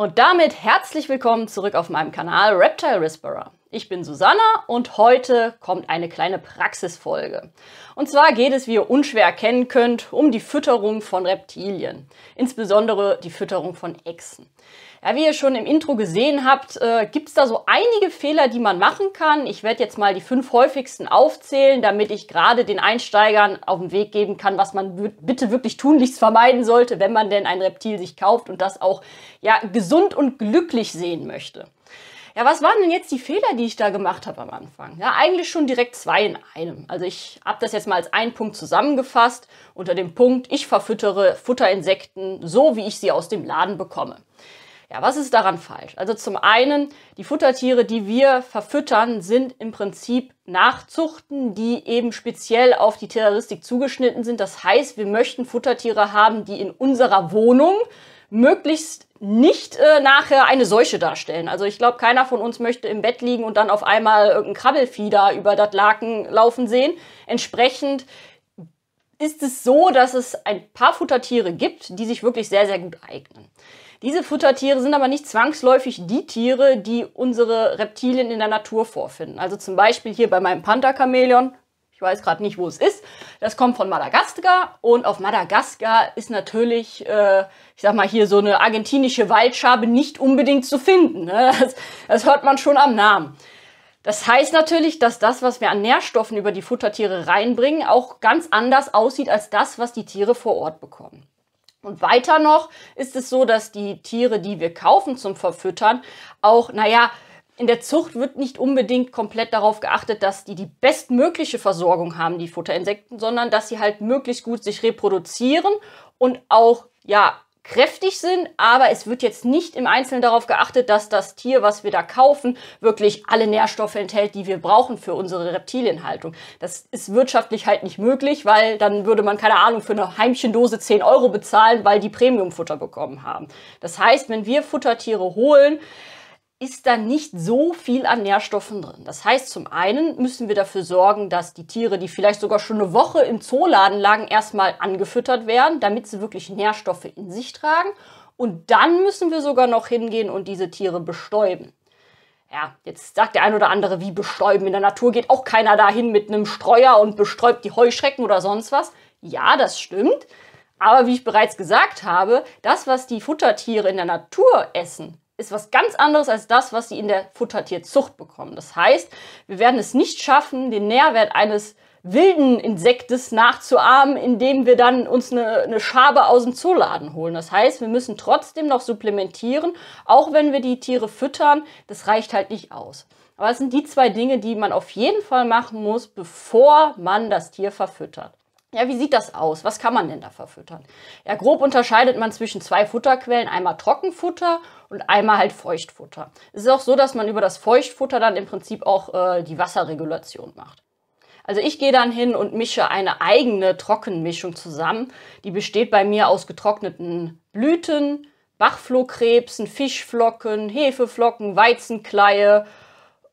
Und damit herzlich willkommen zurück auf meinem Kanal Reptile Whisperer. Ich bin Susanna und heute kommt eine kleine Praxisfolge. Und zwar geht es, wie ihr unschwer erkennen könnt, um die Fütterung von Reptilien, insbesondere die Fütterung von Echsen. Ja, wie ihr schon im Intro gesehen habt, äh, gibt es da so einige Fehler, die man machen kann. Ich werde jetzt mal die fünf häufigsten aufzählen, damit ich gerade den Einsteigern auf den Weg geben kann, was man bitte wirklich tunlichst vermeiden sollte, wenn man denn ein Reptil sich kauft und das auch ja, gesund und glücklich sehen möchte. Ja, was waren denn jetzt die Fehler, die ich da gemacht habe am Anfang? Ja, eigentlich schon direkt zwei in einem. Also ich habe das jetzt mal als einen Punkt zusammengefasst unter dem Punkt, ich verfüttere Futterinsekten so, wie ich sie aus dem Laden bekomme. Ja, was ist daran falsch? Also zum einen, die Futtertiere, die wir verfüttern, sind im Prinzip Nachzuchten, die eben speziell auf die Terroristik zugeschnitten sind. Das heißt, wir möchten Futtertiere haben, die in unserer Wohnung möglichst nicht äh, nachher eine Seuche darstellen. Also ich glaube, keiner von uns möchte im Bett liegen und dann auf einmal irgendein Krabbelfieder über das Laken laufen sehen. Entsprechend ist es so, dass es ein paar Futtertiere gibt, die sich wirklich sehr, sehr gut eignen. Diese Futtertiere sind aber nicht zwangsläufig die Tiere, die unsere Reptilien in der Natur vorfinden. Also zum Beispiel hier bei meinem Pantherchamäleon, ich weiß gerade nicht, wo es ist, das kommt von Madagaskar und auf Madagaskar ist natürlich, äh, ich sag mal hier, so eine argentinische Waldschabe nicht unbedingt zu finden. Ne? Das, das hört man schon am Namen. Das heißt natürlich, dass das, was wir an Nährstoffen über die Futtertiere reinbringen, auch ganz anders aussieht als das, was die Tiere vor Ort bekommen. Und weiter noch ist es so, dass die Tiere, die wir kaufen zum Verfüttern, auch, naja, in der Zucht wird nicht unbedingt komplett darauf geachtet, dass die die bestmögliche Versorgung haben, die Futterinsekten, sondern dass sie halt möglichst gut sich reproduzieren und auch, ja, kräftig sind, aber es wird jetzt nicht im Einzelnen darauf geachtet, dass das Tier, was wir da kaufen, wirklich alle Nährstoffe enthält, die wir brauchen für unsere Reptilienhaltung. Das ist wirtschaftlich halt nicht möglich, weil dann würde man, keine Ahnung, für eine Heimchendose 10 Euro bezahlen, weil die Premiumfutter bekommen haben. Das heißt, wenn wir Futtertiere holen, ist da nicht so viel an Nährstoffen drin. Das heißt, zum einen müssen wir dafür sorgen, dass die Tiere, die vielleicht sogar schon eine Woche im Zooladen lagen, erstmal angefüttert werden, damit sie wirklich Nährstoffe in sich tragen. Und dann müssen wir sogar noch hingehen und diese Tiere bestäuben. Ja, jetzt sagt der ein oder andere, wie bestäuben. In der Natur geht auch keiner dahin mit einem Streuer und bestäubt die Heuschrecken oder sonst was. Ja, das stimmt. Aber wie ich bereits gesagt habe, das, was die Futtertiere in der Natur essen, ist was ganz anderes als das, was sie in der Futtertierzucht bekommen. Das heißt, wir werden es nicht schaffen, den Nährwert eines wilden Insektes nachzuahmen, indem wir dann uns eine, eine, Schabe aus dem Zooladen holen. Das heißt, wir müssen trotzdem noch supplementieren, auch wenn wir die Tiere füttern. Das reicht halt nicht aus. Aber es sind die zwei Dinge, die man auf jeden Fall machen muss, bevor man das Tier verfüttert. Ja, wie sieht das aus? Was kann man denn da verfüttern? Ja, grob unterscheidet man zwischen zwei Futterquellen, einmal Trockenfutter und einmal halt Feuchtfutter. Es ist auch so, dass man über das Feuchtfutter dann im Prinzip auch äh, die Wasserregulation macht. Also ich gehe dann hin und mische eine eigene Trockenmischung zusammen. Die besteht bei mir aus getrockneten Blüten, Bachflohkrebsen, Fischflocken, Hefeflocken, Weizenkleie,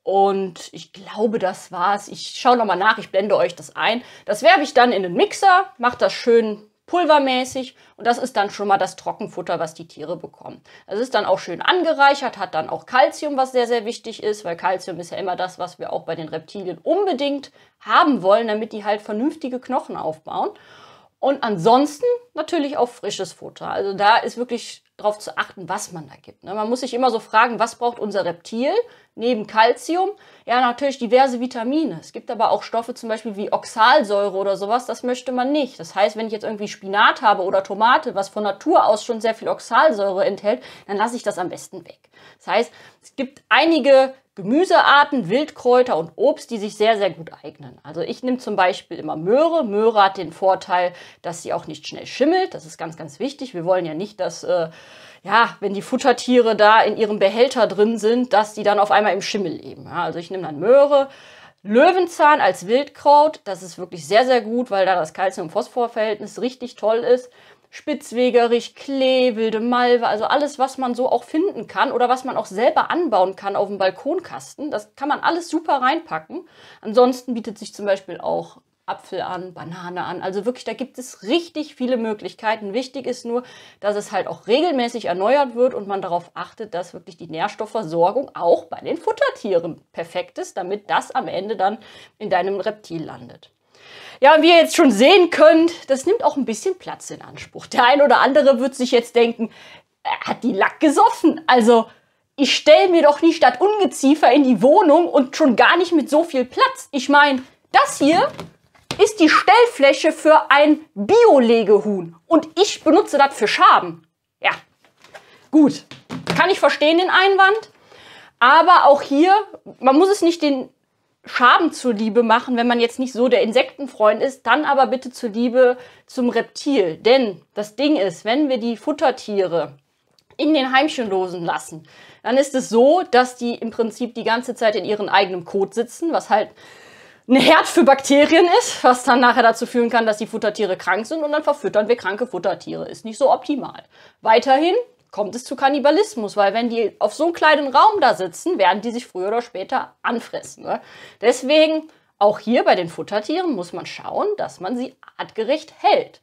und ich glaube, das war's. Ich schaue nochmal nach, ich blende euch das ein. Das werbe ich dann in den Mixer, mache das schön pulvermäßig und das ist dann schon mal das Trockenfutter, was die Tiere bekommen. Es ist dann auch schön angereichert, hat dann auch Kalzium, was sehr, sehr wichtig ist, weil Kalzium ist ja immer das, was wir auch bei den Reptilien unbedingt haben wollen, damit die halt vernünftige Knochen aufbauen. Und ansonsten natürlich auch frisches Futter. Also da ist wirklich darauf zu achten, was man da gibt. Ne? Man muss sich immer so fragen, was braucht unser Reptil neben Kalzium? Ja, natürlich diverse Vitamine. Es gibt aber auch Stoffe zum Beispiel wie Oxalsäure oder sowas, das möchte man nicht. Das heißt, wenn ich jetzt irgendwie Spinat habe oder Tomate, was von Natur aus schon sehr viel Oxalsäure enthält, dann lasse ich das am besten weg. Das heißt, es gibt einige Gemüsearten, Wildkräuter und Obst, die sich sehr, sehr gut eignen. Also ich nehme zum Beispiel immer Möhre. Möhre hat den Vorteil, dass sie auch nicht schnell schimmelt. Das ist ganz, ganz wichtig. Wir wollen ja nicht, dass, äh, ja, wenn die Futtertiere da in ihrem Behälter drin sind, dass die dann auf einmal im Schimmel leben. Ja, also ich nehme dann Möhre. Löwenzahn als Wildkraut, das ist wirklich sehr, sehr gut, weil da das calcium phosphor verhältnis richtig toll ist. Spitzwegerich, Klee, wilde Malve, also alles, was man so auch finden kann oder was man auch selber anbauen kann auf dem Balkonkasten. Das kann man alles super reinpacken. Ansonsten bietet sich zum Beispiel auch Apfel an, Banane an. Also wirklich, da gibt es richtig viele Möglichkeiten. Wichtig ist nur, dass es halt auch regelmäßig erneuert wird und man darauf achtet, dass wirklich die Nährstoffversorgung auch bei den Futtertieren perfekt ist, damit das am Ende dann in deinem Reptil landet. Ja, und wie ihr jetzt schon sehen könnt, das nimmt auch ein bisschen Platz in Anspruch. Der ein oder andere wird sich jetzt denken, er hat die Lack gesoffen? Also, ich stelle mir doch nicht statt Ungeziefer in die Wohnung und schon gar nicht mit so viel Platz. Ich meine, das hier ist die Stellfläche für ein Bio-Legehuhn und ich benutze das für Schaben. Ja, gut. Kann ich verstehen den Einwand, aber auch hier, man muss es nicht den Schaben zuliebe machen, wenn man jetzt nicht so der Insektenfreund ist, dann aber bitte zuliebe zum Reptil. Denn das Ding ist, wenn wir die Futtertiere in den Heimchen losen lassen, dann ist es so, dass die im Prinzip die ganze Zeit in ihrem eigenen Kot sitzen, was halt ein Herd für Bakterien ist, was dann nachher dazu führen kann, dass die Futtertiere krank sind und dann verfüttern wir kranke Futtertiere. Ist nicht so optimal. Weiterhin kommt es zu Kannibalismus, weil wenn die auf so einem kleinen Raum da sitzen, werden die sich früher oder später anfressen. Ne? Deswegen, auch hier bei den Futtertieren muss man schauen, dass man sie artgerecht hält.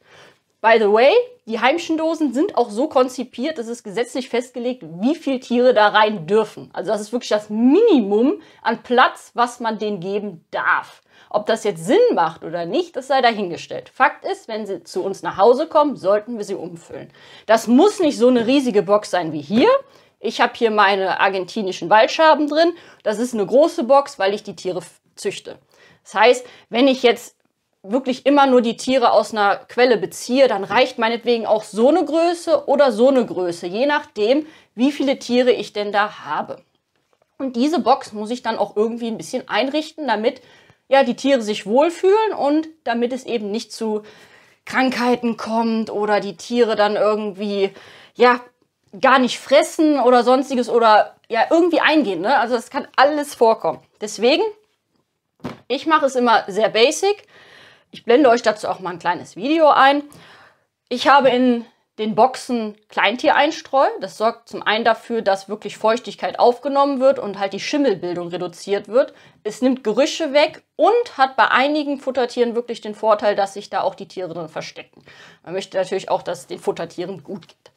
By the way, die Heimschen Dosen sind auch so konzipiert, dass es gesetzlich festgelegt, wie viele Tiere da rein dürfen. Also das ist wirklich das Minimum an Platz, was man denen geben darf. Ob das jetzt Sinn macht oder nicht, das sei dahingestellt. Fakt ist, wenn sie zu uns nach Hause kommen, sollten wir sie umfüllen. Das muss nicht so eine riesige Box sein wie hier. Ich habe hier meine argentinischen Waldschaben drin. Das ist eine große Box, weil ich die Tiere züchte. Das heißt, wenn ich jetzt wirklich immer nur die Tiere aus einer Quelle beziehe, dann reicht meinetwegen auch so eine Größe oder so eine Größe, je nachdem, wie viele Tiere ich denn da habe. Und diese Box muss ich dann auch irgendwie ein bisschen einrichten, damit ja die Tiere sich wohlfühlen und damit es eben nicht zu Krankheiten kommt oder die Tiere dann irgendwie ja gar nicht fressen oder sonstiges oder ja irgendwie eingehen. Ne? Also es kann alles vorkommen. Deswegen, ich mache es immer sehr basic ich blende euch dazu auch mal ein kleines Video ein. Ich habe in den Boxen Kleintiereinstreu. Das sorgt zum einen dafür, dass wirklich Feuchtigkeit aufgenommen wird und halt die Schimmelbildung reduziert wird. Es nimmt Gerüche weg und hat bei einigen Futtertieren wirklich den Vorteil, dass sich da auch die Tiere drin verstecken. Man möchte natürlich auch, dass es den Futtertieren gut geht.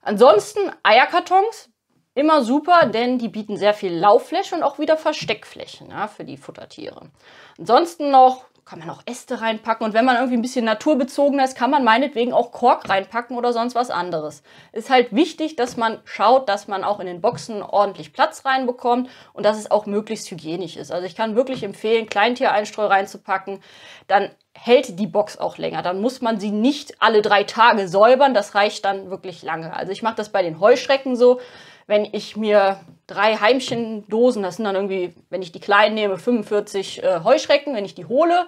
Ansonsten Eierkartons, immer super, denn die bieten sehr viel Lauffläche und auch wieder Versteckfläche ja, für die Futtertiere. Ansonsten noch kann man auch Äste reinpacken. Und wenn man irgendwie ein bisschen naturbezogener ist, kann man meinetwegen auch Kork reinpacken oder sonst was anderes. Ist halt wichtig, dass man schaut, dass man auch in den Boxen ordentlich Platz reinbekommt und dass es auch möglichst hygienisch ist. Also ich kann wirklich empfehlen, Kleintiereinstreu reinzupacken. Dann hält die Box auch länger. Dann muss man sie nicht alle drei Tage säubern. Das reicht dann wirklich lange. Also ich mache das bei den Heuschrecken so wenn ich mir drei Heimchendosen, das sind dann irgendwie, wenn ich die kleinen nehme, 45 äh, Heuschrecken, wenn ich die hole,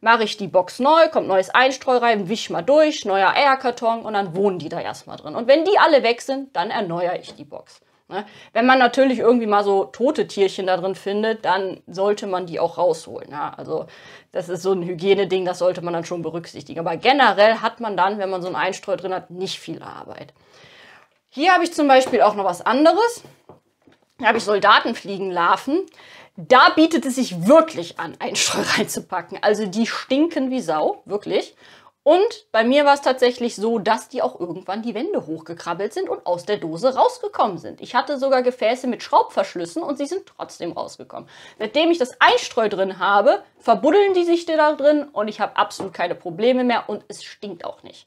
mache ich die Box neu, kommt neues Einstreu rein, wisch mal durch, neuer Eierkarton und dann wohnen die da erstmal drin. Und wenn die alle weg sind, dann erneuere ich die Box. Ne? Wenn man natürlich irgendwie mal so tote Tierchen da drin findet, dann sollte man die auch rausholen. Ja? Also das ist so ein Hygieneding, das sollte man dann schon berücksichtigen. Aber generell hat man dann, wenn man so ein Einstreu drin hat, nicht viel Arbeit. Hier habe ich zum Beispiel auch noch was anderes. Hier habe ich Soldatenfliegenlarven. Da bietet es sich wirklich an, einen Streu reinzupacken. Also die stinken wie Sau, wirklich. Und bei mir war es tatsächlich so, dass die auch irgendwann die Wände hochgekrabbelt sind und aus der Dose rausgekommen sind. Ich hatte sogar Gefäße mit Schraubverschlüssen und sie sind trotzdem rausgekommen. Seitdem ich das Einstreu drin habe, verbuddeln die sich da drin und ich habe absolut keine Probleme mehr und es stinkt auch nicht.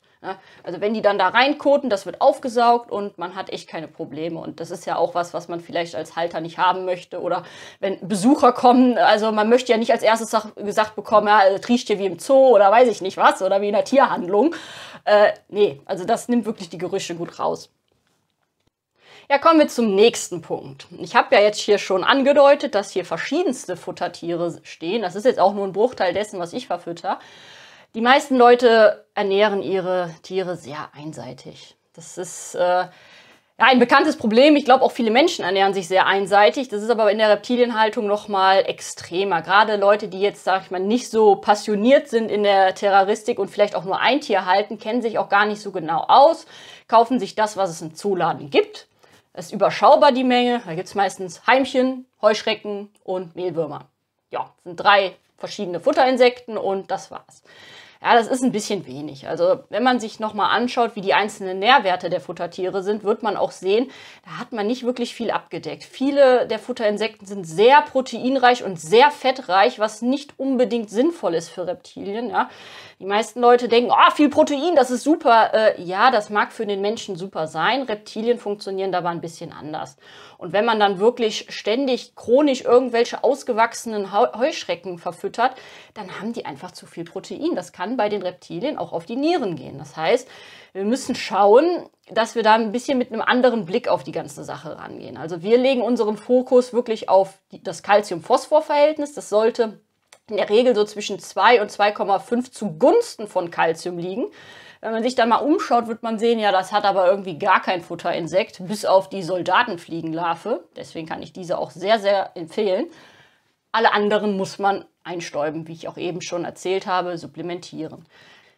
Also wenn die dann da reinkoten, das wird aufgesaugt und man hat echt keine Probleme. Und das ist ja auch was, was man vielleicht als Halter nicht haben möchte. Oder wenn Besucher kommen, also man möchte ja nicht als erstes gesagt bekommen, ja, es riecht hier wie im Zoo oder weiß ich nicht was oder wie in einer Tierhandlung. Äh, nee, also das nimmt wirklich die Gerüche gut raus. Ja, kommen wir zum nächsten Punkt. Ich habe ja jetzt hier schon angedeutet, dass hier verschiedenste Futtertiere stehen. Das ist jetzt auch nur ein Bruchteil dessen, was ich verfütter. Die meisten Leute ernähren ihre Tiere sehr einseitig. Das ist äh, ein bekanntes Problem. Ich glaube, auch viele Menschen ernähren sich sehr einseitig. Das ist aber in der Reptilienhaltung noch mal extremer. Gerade Leute, die jetzt, sage ich mal, nicht so passioniert sind in der Terroristik und vielleicht auch nur ein Tier halten, kennen sich auch gar nicht so genau aus, kaufen sich das, was es im Zooladen gibt. Es ist überschaubar die Menge. Da gibt es meistens Heimchen, Heuschrecken und Mehlwürmer. Ja, sind drei verschiedene Futterinsekten und das war's. Ja, das ist ein bisschen wenig. Also wenn man sich nochmal anschaut, wie die einzelnen Nährwerte der Futtertiere sind, wird man auch sehen, da hat man nicht wirklich viel abgedeckt. Viele der Futterinsekten sind sehr proteinreich und sehr fettreich, was nicht unbedingt sinnvoll ist für Reptilien. Ja. Die meisten Leute denken, ah, oh, viel Protein, das ist super. Äh, ja, das mag für den Menschen super sein. Reptilien funktionieren dabei ein bisschen anders. Und wenn man dann wirklich ständig chronisch irgendwelche ausgewachsenen Heuschrecken verfüttert, dann haben die einfach zu viel Protein. Das kann bei den Reptilien auch auf die Nieren gehen. Das heißt, wir müssen schauen, dass wir da ein bisschen mit einem anderen Blick auf die ganze Sache rangehen. Also wir legen unseren Fokus wirklich auf das Calcium-Phosphor-Verhältnis. Das sollte in der Regel so zwischen 2 und 2,5 zugunsten von Kalzium liegen. Wenn man sich dann mal umschaut, wird man sehen, ja, das hat aber irgendwie gar kein Futterinsekt, bis auf die Soldatenfliegenlarve. Deswegen kann ich diese auch sehr, sehr empfehlen. Alle anderen muss man einstäuben, wie ich auch eben schon erzählt habe, supplementieren.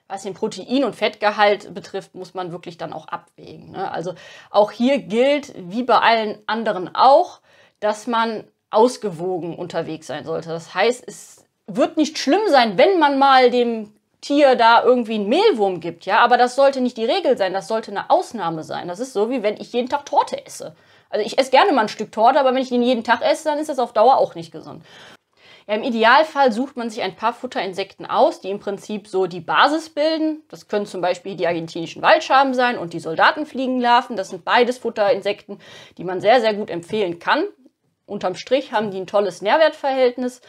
Was den Protein- und Fettgehalt betrifft, muss man wirklich dann auch abwägen. Ne? Also auch hier gilt, wie bei allen anderen auch, dass man ausgewogen unterwegs sein sollte. Das heißt, es wird nicht schlimm sein, wenn man mal dem Tier da irgendwie einen Mehlwurm gibt, ja, aber das sollte nicht die Regel sein, das sollte eine Ausnahme sein. Das ist so, wie wenn ich jeden Tag Torte esse. Also ich esse gerne mal ein Stück Torte, aber wenn ich den jeden Tag esse, dann ist das auf Dauer auch nicht gesund. Ja, Im Idealfall sucht man sich ein paar Futterinsekten aus, die im Prinzip so die Basis bilden. Das können zum Beispiel die argentinischen Waldschaben sein und die Soldatenfliegenlarven. Das sind beides Futterinsekten, die man sehr, sehr gut empfehlen kann. Unterm Strich haben die ein tolles Nährwertverhältnis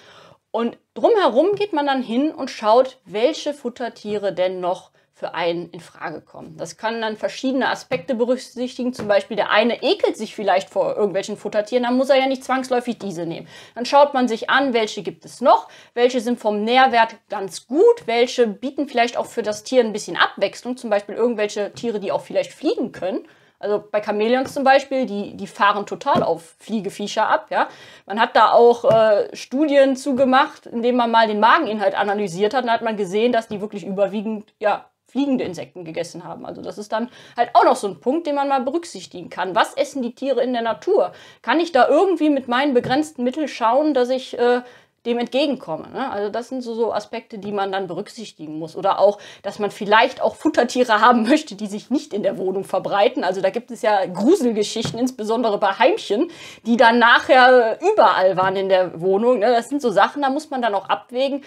und drumherum geht man dann hin und schaut, welche Futtertiere denn noch für einen in Frage kommen. Das kann dann verschiedene Aspekte berücksichtigen. Zum Beispiel der eine ekelt sich vielleicht vor irgendwelchen Futtertieren, dann muss er ja nicht zwangsläufig diese nehmen. Dann schaut man sich an, welche gibt es noch, welche sind vom Nährwert ganz gut, welche bieten vielleicht auch für das Tier ein bisschen Abwechslung, zum Beispiel irgendwelche Tiere, die auch vielleicht fliegen können. Also bei Chamäleons zum Beispiel, die, die fahren total auf Fliegeviecher ab. Ja? Man hat da auch äh, Studien zugemacht, indem man mal den Mageninhalt analysiert hat. Da hat man gesehen, dass die wirklich überwiegend ja, fliegende Insekten gegessen haben. Also das ist dann halt auch noch so ein Punkt, den man mal berücksichtigen kann. Was essen die Tiere in der Natur? Kann ich da irgendwie mit meinen begrenzten Mitteln schauen, dass ich äh, dem entgegenkomme. Ne? Also das sind so, so Aspekte, die man dann berücksichtigen muss. Oder auch, dass man vielleicht auch Futtertiere haben möchte, die sich nicht in der Wohnung verbreiten. Also da gibt es ja Gruselgeschichten, insbesondere bei Heimchen, die dann nachher überall waren in der Wohnung. Ne? Das sind so Sachen, da muss man dann auch abwägen, äh,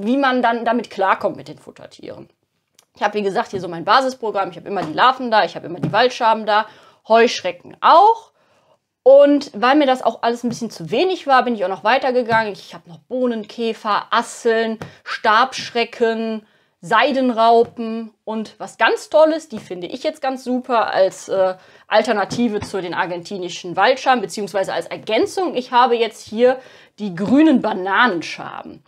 wie man dann damit klarkommt mit den Futtertieren. Ich habe, wie gesagt, hier so mein Basisprogramm. Ich habe immer die Larven da, ich habe immer die Waldschaben da, Heuschrecken auch. Und weil mir das auch alles ein bisschen zu wenig war, bin ich auch noch weitergegangen. Ich habe noch Bohnenkäfer, Asseln, Stabschrecken, Seidenraupen und was ganz Tolles, die finde ich jetzt ganz super als äh, Alternative zu den argentinischen Waldschaben, beziehungsweise als Ergänzung. Ich habe jetzt hier die grünen Bananenschaben.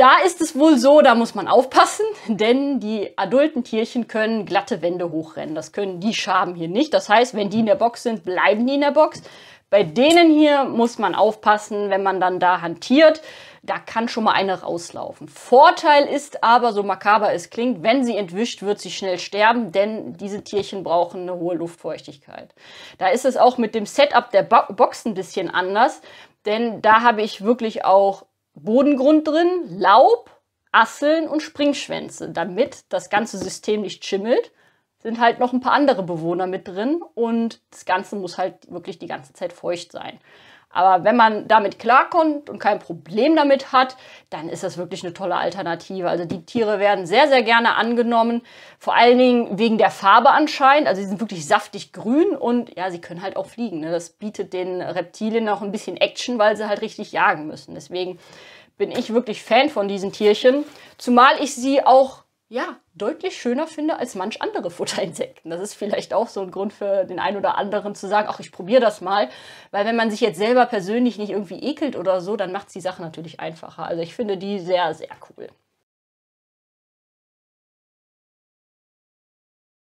Da ist es wohl so, da muss man aufpassen, denn die adulten Tierchen können glatte Wände hochrennen. Das können die Schaben hier nicht. Das heißt, wenn die in der Box sind, bleiben die in der Box. Bei denen hier muss man aufpassen, wenn man dann da hantiert. Da kann schon mal eine rauslaufen. Vorteil ist aber, so makaber es klingt, wenn sie entwischt wird, sie schnell sterben, denn diese Tierchen brauchen eine hohe Luftfeuchtigkeit. Da ist es auch mit dem Setup der Bo Box ein bisschen anders, denn da habe ich wirklich auch Bodengrund drin, Laub, Asseln und Springschwänze. Damit das ganze System nicht schimmelt, sind halt noch ein paar andere Bewohner mit drin und das Ganze muss halt wirklich die ganze Zeit feucht sein. Aber wenn man damit klarkommt und kein Problem damit hat, dann ist das wirklich eine tolle Alternative. Also die Tiere werden sehr, sehr gerne angenommen. Vor allen Dingen wegen der Farbe anscheinend. Also sie sind wirklich saftig grün und ja, sie können halt auch fliegen. Ne? Das bietet den Reptilien auch ein bisschen Action, weil sie halt richtig jagen müssen. Deswegen bin ich wirklich Fan von diesen Tierchen. Zumal ich sie auch ja, deutlich schöner finde als manch andere Futterinsekten. Das ist vielleicht auch so ein Grund für den einen oder anderen zu sagen, ach, ich probiere das mal. Weil wenn man sich jetzt selber persönlich nicht irgendwie ekelt oder so, dann macht es die Sache natürlich einfacher. Also ich finde die sehr, sehr cool.